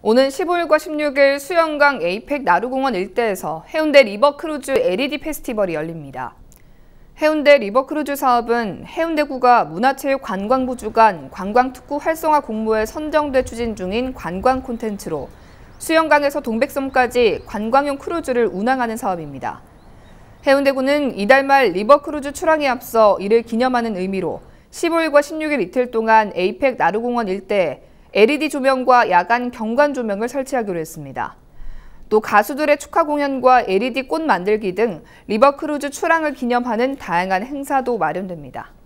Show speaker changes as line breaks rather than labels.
오는 15일과 16일 수영강 에이펙 나루공원 일대에서 해운대 리버크루즈 LED 페스티벌이 열립니다. 해운대 리버크루즈 사업은 해운대구가 문화체육관광부 주관 관광특구 활성화 공모에 선정돼 추진 중인 관광 콘텐츠로 수영강에서 동백섬까지 관광용 크루즈를 운항하는 사업입니다. 해운대구는 이달 말 리버크루즈 출항에 앞서 이를 기념하는 의미로 15일과 16일 이틀 동안 에이펙 나루공원 일대에 LED 조명과 야간 경관 조명을 설치하기로 했습니다. 또 가수들의 축하 공연과 LED 꽃 만들기 등 리버크루즈 출항을 기념하는 다양한 행사도 마련됩니다.